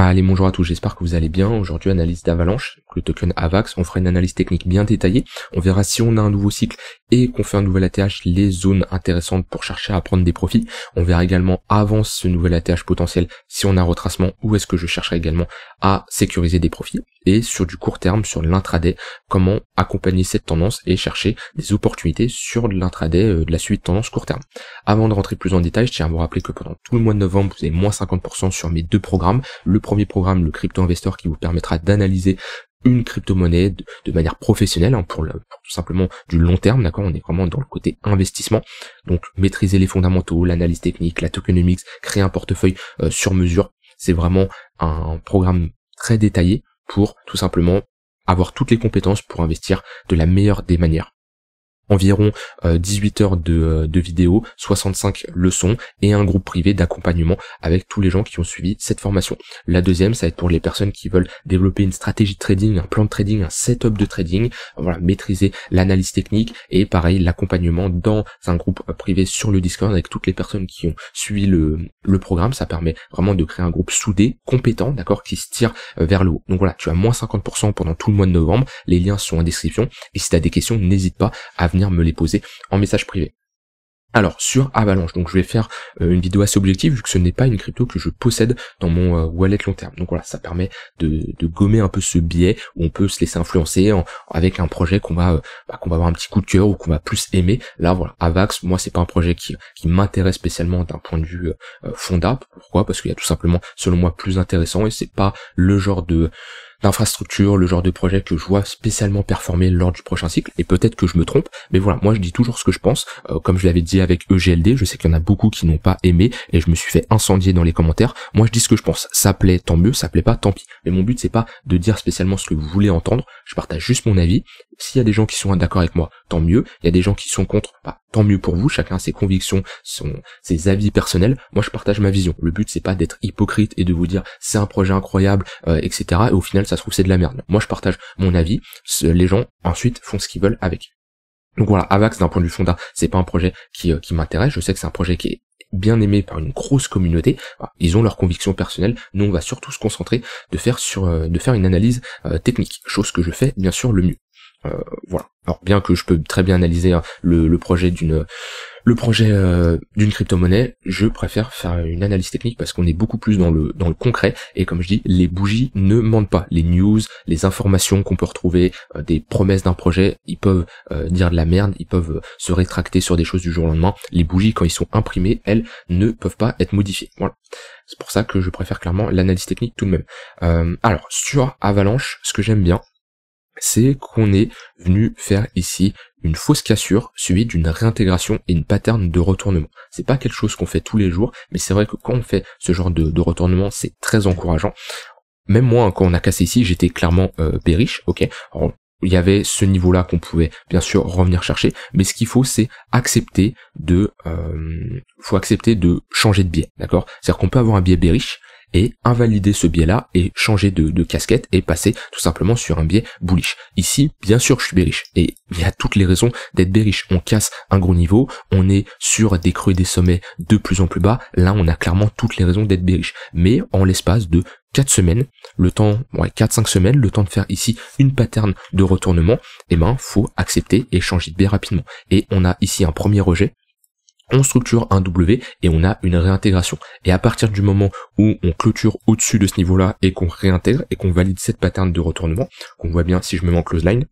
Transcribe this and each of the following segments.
Allez, bonjour à tous, j'espère que vous allez bien. Aujourd'hui, analyse d'Avalanche, le token AVAX. On fera une analyse technique bien détaillée. On verra si on a un nouveau cycle et qu'on fait un nouvel ATH les zones intéressantes pour chercher à prendre des profits. On verra également avant ce nouvel ATH potentiel si on a un retracement ou est-ce que je chercherai également à sécuriser des profits et sur du court terme sur l'intraday comment accompagner cette tendance et chercher des opportunités sur l'intraday euh, de la suite tendance court terme. Avant de rentrer plus en détail, je tiens à vous rappeler que pendant tout le mois de novembre, vous avez moins 50% sur mes deux programmes. Le premier programme, le crypto investor qui vous permettra d'analyser une crypto-monnaie de, manière professionnelle, hein, pour, le, tout simplement du long terme, d'accord On est vraiment dans le côté investissement. Donc maîtriser les fondamentaux, l'analyse technique, la tokenomics, créer un portefeuille euh, sur mesure, c'est vraiment un programme très détaillé pour tout simplement avoir toutes les compétences pour investir de la meilleure des manières environ 18 euh, heures de, euh, de vidéos, 65 leçons et un groupe privé d'accompagnement avec tous les gens qui ont suivi cette formation. La deuxième, ça va être pour les personnes qui veulent développer une stratégie de trading, un plan de trading, un setup de trading, voilà, maîtriser l'analyse technique et pareil l'accompagnement dans un groupe euh, privé sur le Discord avec toutes les personnes qui ont suivi le, le programme. Ça permet vraiment de créer un groupe soudé, compétent, d'accord, qui se tire vers le haut. Donc voilà, tu as moins 50% pendant tout le mois de novembre. Les liens sont en description. Et si tu as des questions, n'hésite pas à venir me les poser en message privé. Alors sur Avalanche, donc je vais faire euh, une vidéo assez objective vu que ce n'est pas une crypto que je possède dans mon euh, wallet long terme. Donc voilà, ça permet de, gommer un peu ce biais où on peut se laisser influencer avec un projet qu'on va euh, bah, qu'on va avoir un petit coup de cœur ou qu'on va plus aimer. Là voilà, Avax, moi c'est pas un projet qui, qui m'intéresse spécialement d'un point de vue fondable Pourquoi Parce qu'il y a tout simplement selon moi plus intéressant et c'est pas le genre de l'infrastructure, le genre de projet que je vois spécialement performer lors du prochain cycle. Et peut-être que je me trompe, mais voilà, moi je dis toujours ce que je pense. Euh, comme je l'avais dit avec EGLD, je sais qu'il y en a beaucoup qui n'ont pas aimé et je me suis fait incendier dans les commentaires. Moi je dis ce que je pense. Ça plaît, tant mieux. Ça plaît pas, tant pis. Mais mon but c'est pas de dire spécialement ce que vous voulez entendre. Je partage juste mon avis. S'il y a des gens qui sont d'accord avec moi, tant mieux. Il y a des gens qui sont contre, pas. Bah, tant mieux pour vous, chacun ses convictions, son, ses avis personnels. Moi, je partage ma vision. Le but, c'est pas d'être hypocrite et de vous dire c'est un projet incroyable, euh, etc. Et au final, ça se trouve c'est de la merde. Moi, je partage mon avis. Les gens ensuite font ce qu'ils veulent avec. Donc voilà, Avax d'un point de vue fondat, c'est pas un projet qui, euh, qui m'intéresse. Je sais que c'est un projet qui est bien aimé par une grosse communauté. Bah, ils ont leurs convictions personnelles. Nous, on va surtout se concentrer de faire sur, euh, de faire une analyse technique, chose que je fais bien sûr le mieux. Euh, voilà. Alors bien que je peux très bien analyser hein, le, projet d'une le projet euh, d'une crypto-monnaie, je préfère faire une analyse technique parce qu'on est beaucoup plus dans le, dans le concret. Et comme je dis, les bougies ne mentent pas. Les news, les informations qu'on peut retrouver, euh, des promesses d'un projet, ils peuvent dire de la merde, ils peuvent se rétracter sur des choses du jour au lendemain. Les bougies, quand ils sont imprimés, elles ne peuvent pas être modifiées. Voilà. C'est pour ça que je préfère clairement l'analyse technique tout de même. alors, sur Avalanche, ce que j'aime bien, c'est qu'on est venu faire ici une fausse cassure suivie d'une réintégration et une pattern de retournement. C'est pas quelque chose qu'on fait tous les jours, mais c'est vrai que quand on fait ce genre de, retournement, c'est très encourageant. Même moi, hein, quand on a cassé ici, j'étais clairement euh, ok. il y avait ce niveau-là qu'on pouvait bien sûr revenir chercher, mais ce qu'il faut c'est accepter de, euh, faut accepter de changer de biais, d'accord C'est-à-dire qu'on peut avoir un biais bériche, et invalider ce biais-là et changer de, casquette et passer tout simplement sur un biais bullish. Ici, bien sûr, je suis bearish et il y a toutes les raisons d'être bearish. On casse un gros niveau, on est sur des creux et des sommets de plus en plus bas. Là, on a clairement toutes les raisons d'être bearish. Mais en l'espace de 4 semaines, le temps, ouais, 4-5 semaines, le temps de faire ici une pattern de retournement, et eh ben, faut accepter et changer de biais rapidement. Et on a ici un premier rejet on structure un W et on a une réintégration. Et à partir du moment où on clôture au-dessus de ce niveau-là et qu'on réintègre et qu'on valide cette pattern de retournement, qu'on voit bien si je me mets en close line,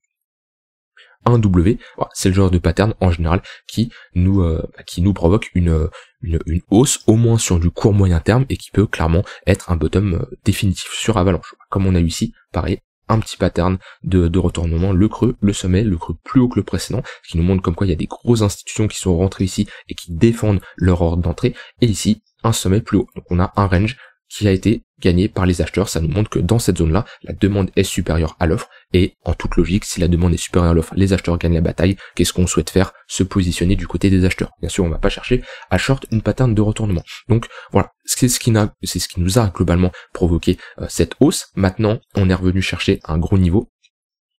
un W, bah, c'est le genre de pattern en général qui nous, euh, qui nous provoque une, une, une, hausse au moins sur du court moyen terme et qui peut clairement être un bottom euh, définitif sur Avalanche. Comme on a eu ici, pareil, un petit pattern de, de, retournement, le creux, le sommet, le creux plus haut que le précédent, ce qui nous montre comme quoi il y a des grosses institutions qui sont rentrées ici et qui défendent leur ordre d'entrée, et ici un sommet plus haut. Donc on a un range qui a été gagné par les acheteurs. Ça nous montre que dans cette zone-là, la demande est supérieure à l'offre. Et en toute logique, si la demande est supérieure à l'offre, les acheteurs gagnent la bataille. Qu'est-ce qu'on souhaite faire Se positionner du côté des acheteurs. Bien sûr, on ne va pas chercher à short une pattern de retournement. Donc voilà, c'est ce qui, c'est ce qui nous a globalement provoqué euh, cette hausse. Maintenant, on est revenu chercher un gros niveau.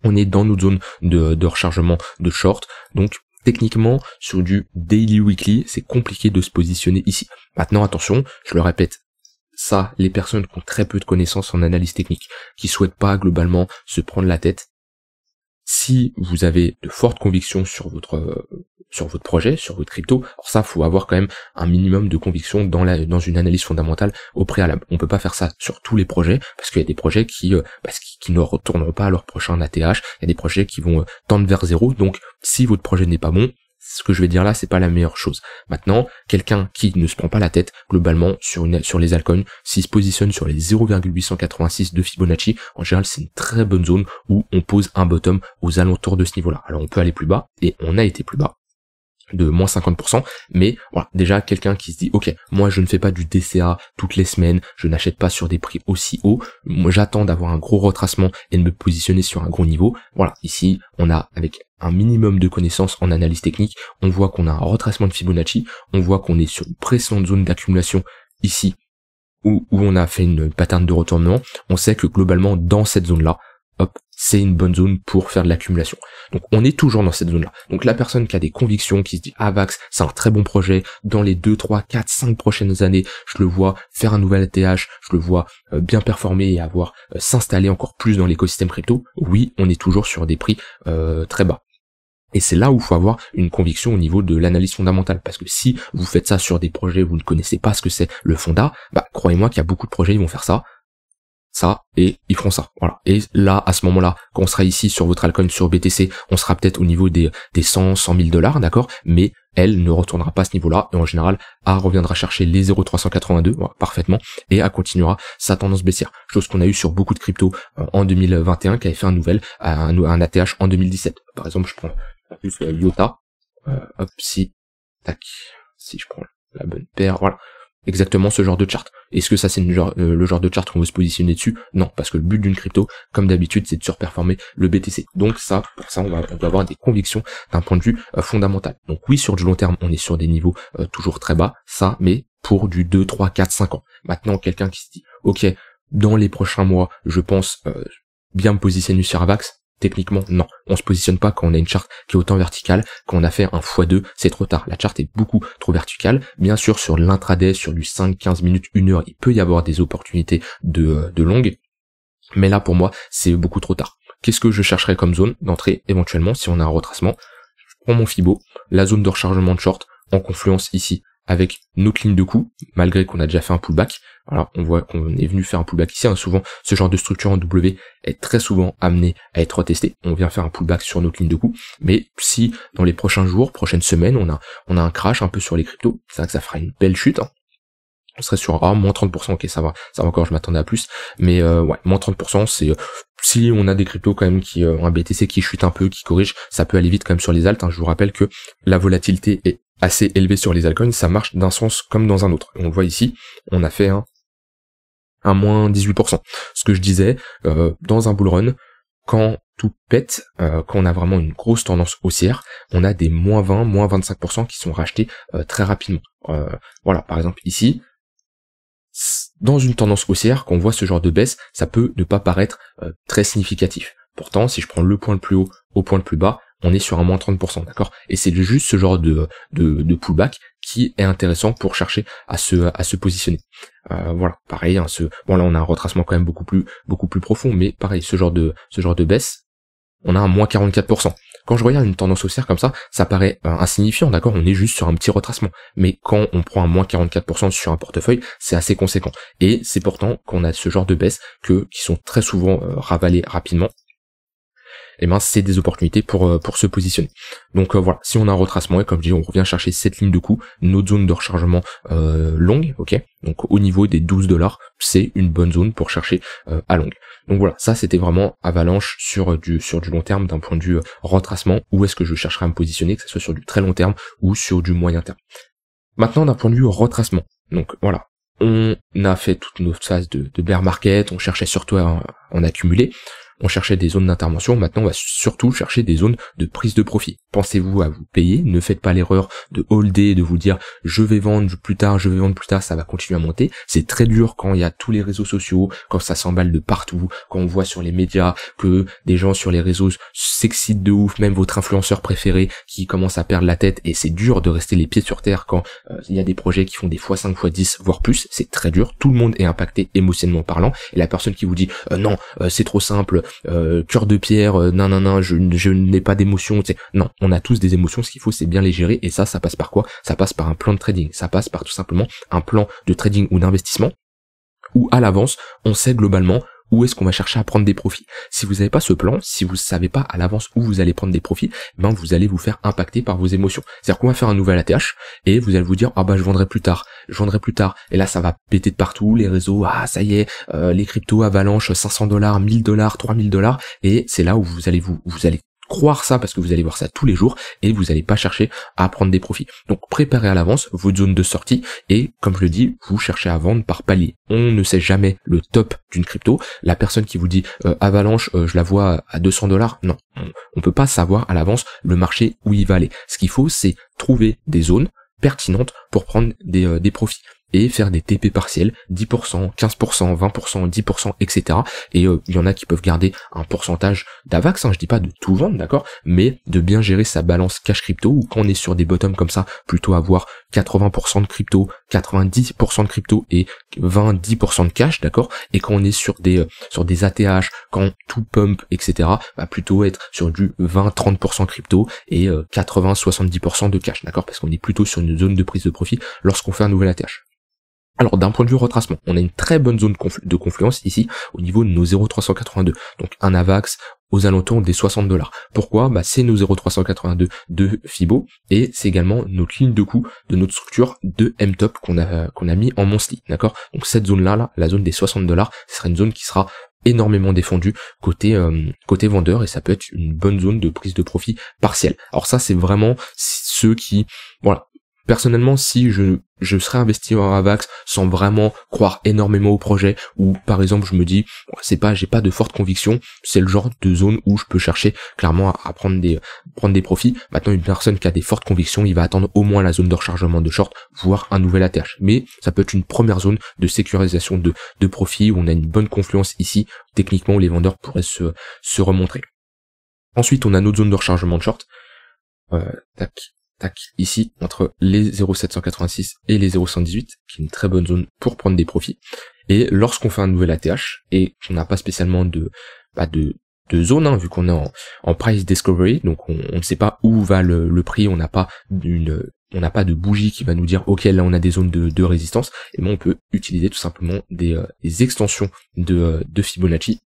On est dans notre zone de, de rechargement de short. Donc techniquement sur du daily weekly, c'est compliqué de se positionner ici. Maintenant attention, je le répète ça, les personnes qui ont très peu de connaissances en analyse technique, qui souhaitent pas globalement se prendre la tête, si vous avez de fortes convictions sur votre euh, sur votre projet, sur votre crypto, alors ça faut avoir quand même un minimum de conviction dans la dans une analyse fondamentale au préalable. On peut pas faire ça sur tous les projets parce qu'il y a des projets qui euh, bah, qui ne retourneront pas à leur prochain ATH, il y a des projets qui vont euh, tendre vers zéro. Donc si votre projet n'est pas bon, ce que je vais dire là, c'est pas la meilleure chose. Maintenant, quelqu'un qui ne se prend pas la tête, globalement, sur, sur les altcoins, s'il se positionne sur les 0,886 de Fibonacci, en général, c'est une très bonne zone où on pose un bottom aux alentours de ce niveau-là. Alors, on peut aller plus bas, et on a été plus bas de moins 50%, mais voilà, déjà quelqu'un qui se dit ok, moi je ne fais pas du DCA toutes les semaines, je n'achète pas sur des prix aussi hauts, j'attends d'avoir un gros retracement et de me positionner sur un gros niveau. Voilà, ici on a avec un minimum de connaissances en analyse technique, on voit qu'on a un retracement de Fibonacci, on voit qu'on est sur une de zone d'accumulation ici où, où on a fait une pattern de retournement, on sait que globalement dans cette zone-là, hop, c'est une bonne zone pour faire de l'accumulation. Donc on est toujours dans cette zone-là. Donc la personne qui a des convictions, qui se dit Avax, ah, c'est un très bon projet, dans les 2, 3, 4, 5 prochaines années, je le vois faire un nouvel ATH, je le vois euh, bien performer et avoir euh, s'installer encore plus dans l'écosystème crypto, oui, on est toujours sur des prix euh, très bas. Et c'est là où il faut avoir une conviction au niveau de l'analyse fondamentale. Parce que si vous faites ça sur des projets, vous ne connaissez pas ce que c'est le fonda, bah croyez-moi qu'il y a beaucoup de projets qui vont faire ça ça, et ils feront ça. Voilà. Et là, à ce moment-là, quand on sera ici sur votre alcool sur BTC, on sera peut-être au niveau des, des 100, 100 000 dollars, d'accord Mais elle ne retournera pas à ce niveau-là, et en général, A reviendra chercher les 0,382, parfaitement, et A continuera sa tendance baissière. Chose qu'on a eue sur beaucoup de cryptos euh, en 2021, qui avait fait un nouvel, un, un ATH en 2017. Par exemple, je prends plus Iota, euh, hop, si, tac, si je prends la bonne paire, voilà exactement ce genre de chart. Est-ce que ça c'est euh, le genre de chart qu'on veut se positionner dessus Non, parce que le but d'une crypto, comme d'habitude, c'est de surperformer le BTC. Donc ça, pour ça, on va, doit avoir des convictions d'un point de vue euh, fondamental. Donc oui, sur du long terme, on est sur des niveaux euh, toujours très bas, ça, mais pour du 2, 3, 4, 5 ans. Maintenant, quelqu'un qui se dit, ok, dans les prochains mois, je pense bien me positionner sur Avax, Techniquement, non. On se positionne pas quand on a une charte qui est autant verticale. Quand on a fait un x2, c'est trop tard. La charte est beaucoup trop verticale. Bien sûr, sur l'intraday, sur du 5, 15 minutes, 1 heure, il peut y avoir des opportunités de, euh, de longue. Mais là, pour moi, c'est beaucoup trop tard. Qu'est-ce que je chercherais comme zone d'entrée éventuellement si on a un retracement Je prends mon FIBO, la zone de rechargement de short en confluence ici avec nos ligne de coup, malgré qu'on a déjà fait un pullback. Alors on voit qu'on est venu faire un pullback ici. Hein. Souvent, ce genre de structure en W est très souvent amené à être retesté. On vient faire un pullback sur nos ligne de coups. Mais si dans les prochains jours, prochaines semaines, on a, on a un crash un peu sur les cryptos, c'est vrai que ça fera une belle chute. Hein on serait sur ah moins 30%, ok ça va, ça va encore, je m'attendais à plus, mais euh, ouais, moins 30% c'est euh, si on a des cryptos quand même qui euh, ont un BTC qui chute un peu, qui corrige, ça peut aller vite quand même sur les altes. Hein. Je vous rappelle que la volatilité est assez élevée sur les altcoins, ça marche d'un sens comme dans un autre. On le voit ici, on a fait un, un moins 18%. Ce que je disais, dans un bull run, quand tout pète, quand on a vraiment une grosse tendance haussière, on a des moins 20, moins 25% qui sont rachetés très rapidement. voilà, par exemple ici, dans une tendance haussière, qu'on voit ce genre de baisse, ça peut ne pas paraître euh, très significatif. Pourtant, si je prends le point le plus haut au point le plus bas, on est sur un moins 30%, d'accord Et c'est juste ce genre de, de, pullback qui est intéressant pour chercher à se, à se positionner. Euh, voilà, pareil, hein, ce, bon là on a un retracement quand même beaucoup plus, beaucoup plus profond, mais pareil, ce genre de, ce genre de baisse, on a un moins 44%. Quand je regarde une tendance haussière comme ça, ça paraît euh, insignifiant, d'accord On est juste sur un petit retracement. Mais quand on prend un moins 44% sur un portefeuille, c'est assez conséquent. Et c'est pourtant qu'on a ce genre de baisse que, qui sont très souvent euh, ravalées rapidement eh ben c'est des opportunités pour euh, pour se positionner. Donc euh, voilà, si on a un retracement et comme je dis, on revient chercher cette ligne de coût, notre zone de rechargement euh, longue, ok. Donc au niveau des 12 dollars, c'est une bonne zone pour chercher à longue. Donc voilà, ça c'était vraiment avalanche sur du sur du long terme d'un point de vue retracement. Où est-ce que je chercherai à me positionner, que ce soit sur du très long terme ou sur du moyen terme. Maintenant d'un point de vue retracement. Donc voilà, on a fait toute notre phase de, de bear market, on cherchait surtout à en accumuler. On cherchait des zones d'intervention, maintenant on va surtout chercher des zones de prise de profit. Pensez-vous à vous payer, ne faites pas l'erreur de holder, de vous dire je vais vendre plus tard, je vais vendre plus tard, ça va continuer à monter. C'est très dur quand il y a tous les réseaux sociaux, quand ça s'emballe de partout, quand on voit sur les médias que des gens sur les réseaux s'excitent de ouf, même votre influenceur préféré qui commence à perdre la tête et c'est dur de rester les pieds sur terre quand euh, il y a des projets qui font des fois 5 fois 10 voire plus, c'est très dur, tout le monde est impacté émotionnellement parlant et la personne qui vous dit euh, non, euh, c'est trop simple, euh, cœur de pierre, euh, non, non, non, je, je n'ai pas d'émotion. Non, on a tous des émotions. Ce qu'il faut, c'est bien les gérer. Et ça, ça passe par quoi Ça passe par un plan de trading. Ça passe par tout simplement un plan de trading ou d'investissement où à l'avance, on sait globalement où est-ce qu'on va chercher à prendre des profits. Si vous n'avez pas ce plan, si vous ne savez pas à l'avance où vous allez prendre des profits, eh ben vous allez vous faire impacter par vos émotions. C'est-à-dire qu'on va faire un nouvel ATH et vous allez vous dire ah bah je vendrai plus tard, je vendrai plus tard. Et là ça va péter de partout, les réseaux, ah ça y est, euh, les cryptos avalanche 500 dollars, 1000 dollars, 3000 dollars et c'est là où vous allez vous vous allez croire ça parce que vous allez voir ça tous les jours et vous n'allez pas chercher à prendre des profits. Donc préparez à l'avance votre zone de sortie et comme je le dis, vous cherchez à vendre par palier. On ne sait jamais le top d'une crypto. La personne qui vous dit euh, Avalanche, euh, je la vois à 200 dollars, non, on peut pas savoir à l'avance le marché où il va aller. Ce qu'il faut, c'est trouver des zones pertinentes pour prendre des, euh, des profits et faire des TP partiels, 10%, 15%, 20%, 10%, etc. Et euh, il y en a qui peuvent garder un pourcentage d'avax, hein, je dis pas de tout vendre, d'accord, mais de bien gérer sa balance cash crypto, ou quand on est sur des bottoms comme ça, plutôt avoir 80% de crypto, 90% de crypto et 20-10% de cash, d'accord, et quand on est sur des, euh, sur des ATH, quand tout pump, etc., bah plutôt être sur du 20-30% crypto et 80-70% euh, de cash, d'accord, parce qu'on est plutôt sur une zone de prise de profit lorsqu'on fait un nouvel ATH. Alors d'un point de vue retracement, on a une très bonne zone de confluence ici au niveau de nos 0,382. Donc un AVAX aux alentours des 60 dollars. Pourquoi bah, C'est nos 0,382 de FIBO et c'est également notre ligne de coût de notre structure de MTOP qu'on a, qu'on a mis en monthly. D'accord Donc cette zone-là, là, la zone des 60 dollars, ce sera une zone qui sera énormément défendue côté euh, côté vendeur et ça peut être une bonne zone de prise de profit partielle. Alors ça c'est vraiment ceux qui voilà personnellement, si je, je serais investi en Avax sans vraiment croire énormément au projet, ou par exemple je me dis, c'est pas, j'ai pas de forte conviction, c'est le genre de zone où je peux chercher clairement à, prendre des, prendre des profits. Maintenant, une personne qui a des fortes convictions, il va attendre au moins la zone de rechargement de short, voire un nouvel ATH. Mais ça peut être une première zone de sécurisation de, de profit où on a une bonne confluence ici, techniquement où les vendeurs pourraient se, se remontrer. Ensuite, on a notre zone de rechargement de short. Euh, tac tac, ici, entre les 0,786 et les 0,118, qui est une très bonne zone pour prendre des profits. Et lorsqu'on fait un nouvel ATH, et qu'on n'a pas spécialement de, bah, de, de zone, hein, vu qu'on est en, en, price discovery, donc on, ne sait pas où va le, prix, on n'a pas une, on n'a pas de bougie qui va nous dire ok là on a des zones de, de résistance, et eh bien on peut utiliser tout simplement des, euh, des extensions de, euh, de Fibonacci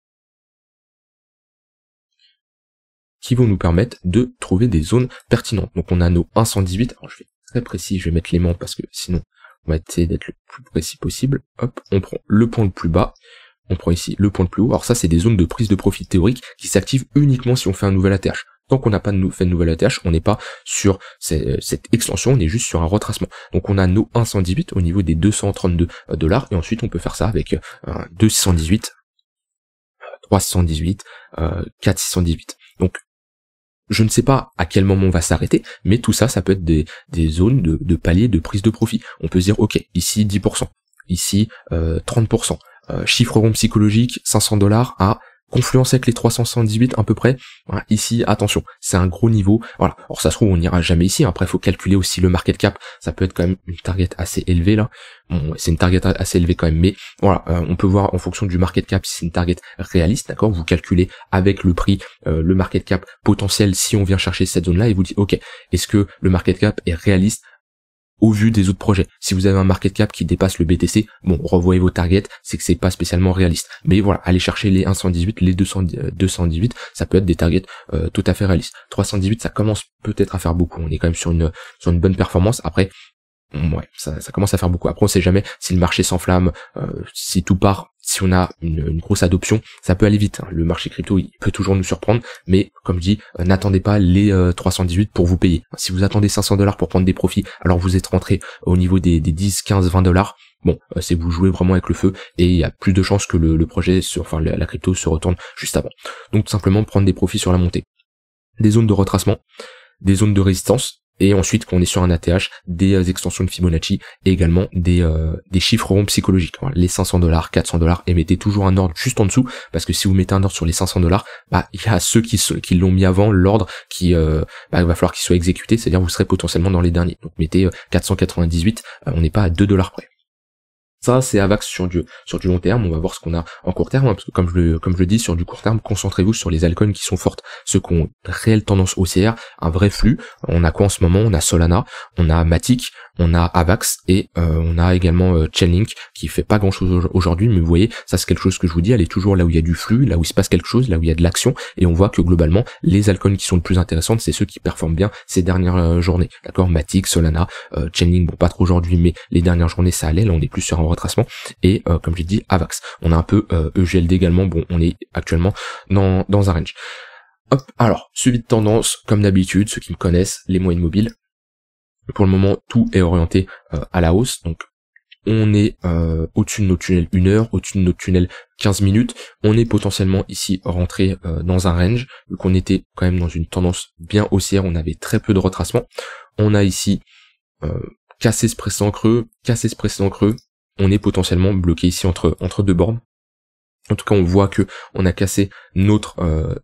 qui vont nous permettre de trouver des zones pertinentes. Donc on a nos 118, alors je vais très précis, je vais mettre les l'aimant parce que sinon on va essayer d'être le plus précis possible. Hop, on prend le point le plus bas, on prend ici le point le plus haut. Alors ça c'est des zones de prise de profit théorique qui s'activent uniquement si on fait un nouvel ATH. Tant qu'on n'a pas fait de nouvel ATH, on n'est pas sur euh, cette extension, on est juste sur un retracement. Donc on a nos 118 au niveau des 232 euh, dollars et ensuite on peut faire ça avec euh, un 218, 318, 4618. Donc je ne sais pas à quel moment on va s'arrêter, mais tout ça, ça peut être des, des zones de, de palier de prise de profit. On peut se dire, ok, ici 10%, ici 30%, euh, euh, chiffre rond psychologique, 500 dollars à confluence avec les 378 à peu près. ici, attention, c'est un gros niveau. Voilà. Alors ça se trouve, on n'ira jamais ici. Après, il faut calculer aussi le market cap. Ça peut être quand même une target assez élevée là. c'est une target assez élevée quand même, mais voilà, euh, on peut voir en fonction du market cap si c'est une target réaliste, d'accord Vous calculez avec le prix euh, le market cap potentiel si on vient chercher cette zone-là et vous dites, ok, est-ce que le market cap est réaliste au vu des autres projets. Si vous avez un market cap qui dépasse le BTC, bon, revoyez vos targets, c'est que c'est pas spécialement réaliste. Mais voilà, allez chercher les 118, les 218, euh, ça peut être des targets euh, tout à fait réalistes. 318, ça commence peut-être à faire beaucoup. On est quand même sur une sur une bonne performance. Après, ouais, ça, commence à faire beaucoup. Après, on sait jamais si le marché s'enflamme, euh, si tout part si on a une, grosse adoption, ça peut aller vite. Hein. Le marché crypto, il peut toujours nous surprendre, mais comme je dis, euh, n'attendez pas les 318 euh, pour vous payer. Si vous attendez 500 dollars pour prendre des profits, alors vous êtes rentré au niveau des, 10, 15, 20 dollars. Bon, euh, c'est vous jouez vraiment avec le feu et il y a plus de chances que le, projet, sur enfin la crypto se retourne juste avant. Donc simplement prendre des profits sur la montée. Des zones de retracement, des zones de résistance, et ensuite qu'on est sur un ATH, des euh, extensions de Fibonacci et également euh, des, chiffres ronds psychologiques. Voilà, les 500 dollars, 400 dollars, et mettez toujours un ordre juste en dessous, parce que si vous mettez un ordre sur les 500 dollars, bah, il y a ceux qui, qui l'ont mis avant, l'ordre qui euh, bah, va falloir qu'il soit exécuté, c'est-à-dire vous serez potentiellement dans les derniers. Donc mettez 498, on n'est pas à 2 dollars près. Ça, c'est Avax sur du, sur du long terme. On va voir ce qu'on a en court terme, parce que comme je, le, comme je le dis, sur du court terme, concentrez-vous sur les alcools qui sont fortes, ceux qui ont une réelle tendance haussière, un vrai flux. On a quoi en ce moment On a Solana, on a Matic, on a Avax et euh, on a également euh, Chainlink qui fait pas grand chose aujourd'hui mais vous voyez ça c'est quelque chose que je vous dis elle est toujours là où il y a du flux là où il se passe quelque chose là où il y a de l'action et on voit que globalement les alcools qui sont le plus intéressantes c'est ceux qui performent bien ces dernières euh, journées d'accord Matic Solana Chainlink bon pas trop aujourd'hui mais les dernières journées ça allait là on est plus sur retracement et euh, comme j'ai dit Avax. On a un peu EGLD euh, e également, bon on est actuellement dans, dans un range. alors, suivi de tendance, comme d'habitude, ceux qui me connaissent, les moyennes mobiles. Pour le moment, tout est orienté euh, à la hausse, donc on est au-dessus de nos tunnels 1 heure, au-dessus de nos tunnels 15 minutes, on est potentiellement ici rentré dans un range, vu qu'on était quand même dans une tendance bien haussière, on avait très peu de retracement. On a ici cassé ce précédent creux, cassé ce précédent creux, on est potentiellement bloqué ici entre, entre deux bornes. En tout cas, on voit que on a cassé notre, euh,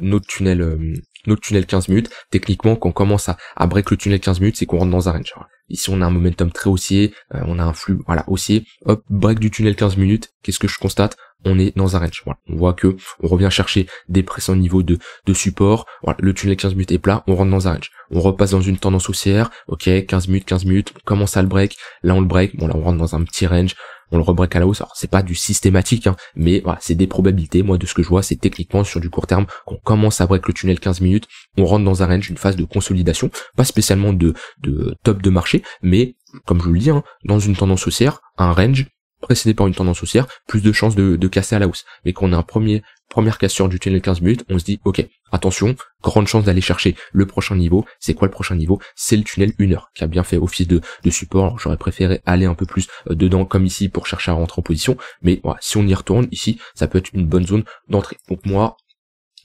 notre tunnel, euh, notre tunnel 15 minutes. Techniquement, quand on commence à, à break le tunnel 15 minutes, c'est qu'on rentre dans un range. Ici, on a un momentum très haussier, euh, on a un flux, voilà, haussier. Hop, break du tunnel 15 minutes. Qu'est-ce que je constate On est dans un range. on voit que on revient chercher des pressants niveau de, de support. Voilà, le tunnel 15 minutes est plat, on rentre dans un range. On repasse dans une tendance haussière. Ok, 15 minutes, 15 minutes. on Commence à le break. Là, on le break. Bon, là, on rentre dans un petit range on le rebreak à la hausse. Alors c'est pas du systématique, hein, mais voilà, c'est des probabilités. Moi de ce que je vois, c'est techniquement sur du court terme qu'on commence à break le tunnel 15 minutes, on rentre dans un range, une phase de consolidation, pas spécialement de, de top de marché, mais comme je vous le dis, hein, dans une tendance haussière, un range précédé par une tendance haussière, plus de chances de, de casser à la hausse. Mais qu'on a un premier première cassure du tunnel 15 minutes, on se dit ok, attention, grande chance d'aller chercher le prochain niveau. C'est quoi le prochain niveau C'est le tunnel 1 heure qui a bien fait office de, de support. J'aurais préféré aller un peu plus euh, dedans comme ici pour chercher à rentrer en position. Mais voilà, si on y retourne ici, ça peut être une bonne zone d'entrée. Donc moi,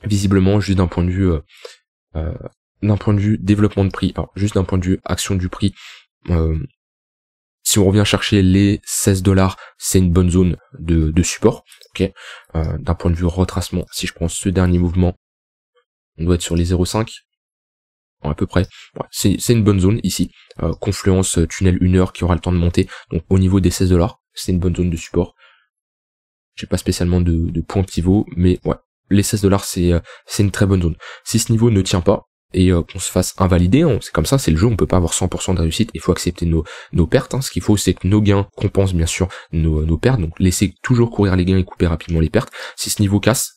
visiblement, juste d'un point de vue euh, euh, d'un point de vue développement de prix, alors juste d'un point de vue action du prix, si on revient chercher les 16 dollars, c'est une bonne zone de, support. Euh, d'un point de vue retracement, si je prends ce dernier mouvement, on doit être sur les 0,5 à peu près. c'est une bonne zone ici. Euh, confluence euh, tunnel 1 heure qui aura le temps de monter. Donc au niveau des 16 dollars, c'est une bonne zone de support. J'ai pas spécialement de, de point pivot, mais ouais, les 16 dollars c'est une très bonne zone. Si ce niveau ne tient pas, et euh, qu'on se fasse invalider. C'est comme ça, c'est le jeu, on peut pas avoir 100% de réussite, il faut accepter nos, pertes. Hein. Ce qu'il faut, c'est que nos gains compensent bien sûr nos, pertes, donc laisser toujours courir les gains et couper rapidement les pertes. Si ce niveau casse,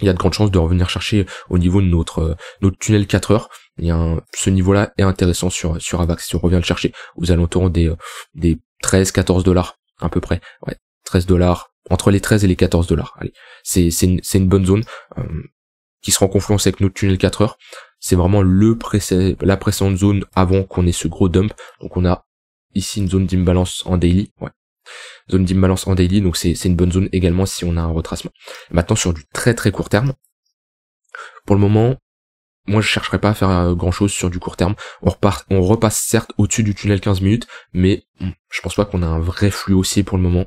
il y a de grandes chances de revenir chercher au niveau de notre, euh, notre tunnel 4 heures. Il ce niveau-là est intéressant sur, sur Avax si on revient le chercher aux alentours des, euh, des 13-14 dollars à peu près. Ouais, 13 dollars, entre les 13 et les 14 dollars. Allez, c'est, c'est, une, bonne zone qui sera en confluence avec notre tunnel 4 heures c'est vraiment le la précédente zone avant qu'on ait ce gros dump. Donc on a ici une zone d'imbalance en daily. Ouais. Zone d'imbalance en daily, donc c'est, une bonne zone également si on a un retracement. Maintenant sur du très très court terme, pour le moment, moi je ne chercherai pas à faire euh, grand chose sur du court terme. On repart, on repasse certes au-dessus du tunnel 15 minutes, mais hmm, je pense pas qu'on a un vrai flux haussier pour le moment.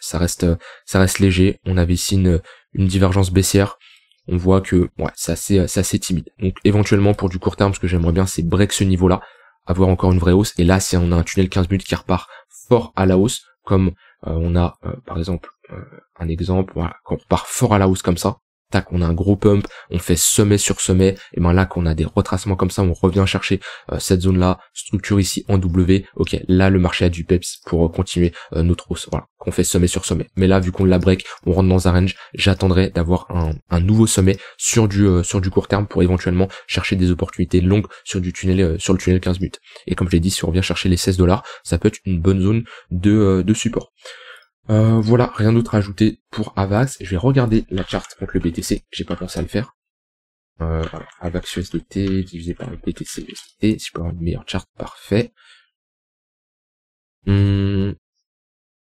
ça reste, euh, ça reste léger. On avait ici une divergence baissière on voit que ouais, c'est assez, euh, c'est timide. Donc éventuellement pour du court terme, ce que j'aimerais bien, c'est break ce niveau-là, avoir encore une vraie hausse. Et là, si on a un tunnel 15 minutes qui repart fort à la hausse, comme euh, on a euh, par exemple un exemple, voilà, quand on repart fort à la hausse comme ça, qu'on a un gros pump, on fait sommet sur sommet, et ben là qu'on a des retracements comme ça, on revient chercher euh, cette zone-là, structure ici en W, ok, là le marché a du peps pour euh, continuer euh, notre hausse, voilà, qu'on fait sommet sur sommet. Mais là, vu qu'on la break, on rentre dans un range, j'attendrai d'avoir un, nouveau sommet sur du sur du court terme pour éventuellement chercher des opportunités longues sur du tunnel sur le tunnel 15 minutes. Et comme je l'ai dit, si on revient chercher les 16 dollars, ça peut être une bonne zone de, de support. Euh, voilà, rien d'autre à ajouter pour AVAX. Je vais regarder la charte contre le BTC, j'ai pas pensé à le faire. Euh, voilà, AVAX USDT divisé par le BTC USDT, c'est pour une meilleure charte, parfait. Hmm.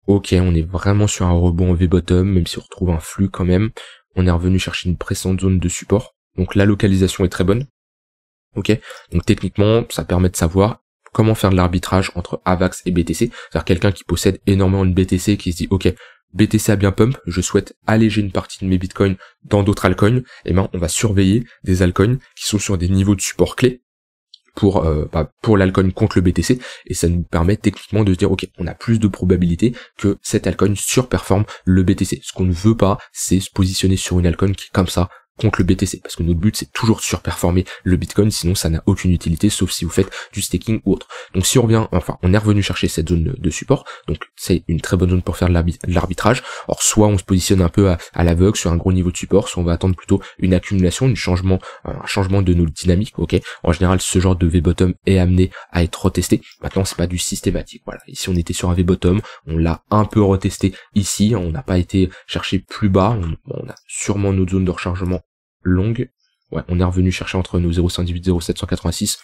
ok, on est vraiment sur un rebond en V-bottom, même si on retrouve un flux quand même. On est revenu chercher une pressante zone de support, donc la localisation est très bonne. Ok, donc techniquement, ça permet de savoir comment faire de l'arbitrage entre AVAX et BTC, c'est-à-dire quelqu'un qui possède énormément de BTC qui se dit ok BTC a bien pump, je souhaite alléger une partie de mes bitcoins dans d'autres altcoins, et eh ben on va surveiller des altcoins qui sont sur des niveaux de support clés pour euh, bah, pour l'alcool contre le BTC et ça nous permet techniquement de se dire ok on a plus de probabilité que cette altcoin surperforme le BTC. Ce qu'on ne veut pas c'est se positionner sur une alcool qui est comme ça contre le BTC, parce que notre but c'est toujours de surperformer le Bitcoin, sinon ça n'a aucune utilité, sauf si vous faites du staking ou autre. Donc si on revient, enfin on est revenu chercher cette zone de support, donc c'est une très bonne zone pour faire de l'arbitrage. Or soit on se positionne un peu à, l'aveugle sur un gros niveau de support, soit on va attendre plutôt une accumulation, une changement, un changement de nos dynamiques, ok. En général ce genre de V-bottom est amené à être retesté. Maintenant c'est pas du systématique, voilà. Ici on était sur un V-bottom, on l'a un peu retesté ici, on n'a pas été chercher plus bas, on, on a sûrement notre zone de rechargement longue. Ouais, on est revenu chercher entre nos 0,118 0,786.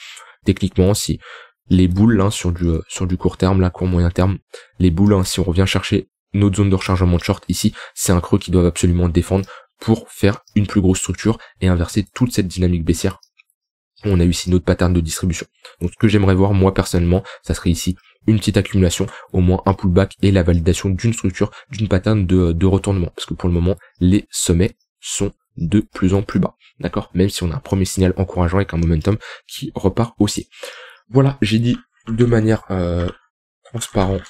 Techniquement, si les boules hein, sur du euh, sur du court terme, là court moyen terme, les boules hein, si on revient chercher notre zone de rechargement de short ici, c'est un creux qui doit absolument défendre pour faire une plus grosse structure et inverser toute cette dynamique baissière. On a eu ici notre pattern de distribution. Donc ce que j'aimerais voir moi personnellement, ça serait ici une petite accumulation, au moins un pullback et la validation d'une structure, d'une pattern de, de retournement. Parce que pour le moment, les sommets sont de plus en plus bas. D'accord Même si on a un premier signal encourageant avec un momentum qui repart aussi. Voilà, j'ai dit de manière euh, transparente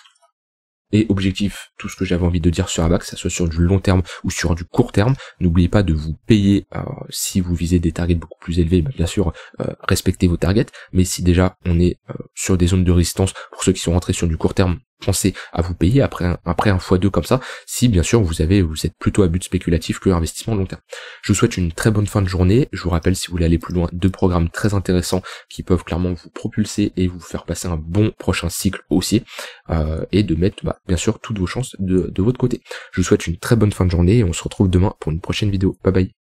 et objectif tout ce que j'avais envie de dire sur ABAC, que ce soit sur du long terme ou sur du court terme. N'oubliez pas de vous payer, si vous visez des targets beaucoup plus élevés, bah, bien sûr, euh, respectez vos targets, mais si déjà on est euh, sur des zones de résistance, pour ceux qui sont rentrés sur du court terme, pensez à vous payer après un, après un x2 comme ça, si bien sûr vous avez vous êtes plutôt à but spéculatif que investissement long terme. Je vous souhaite une très bonne fin de journée. Je vous rappelle si vous voulez aller plus loin, deux programmes très intéressants qui peuvent clairement vous propulser et vous faire passer un bon prochain cycle aussi euh, et de mettre bah, bien sûr toutes vos chances de, de votre côté. Je vous souhaite une très bonne fin de journée et on se retrouve demain pour une prochaine vidéo. Bye bye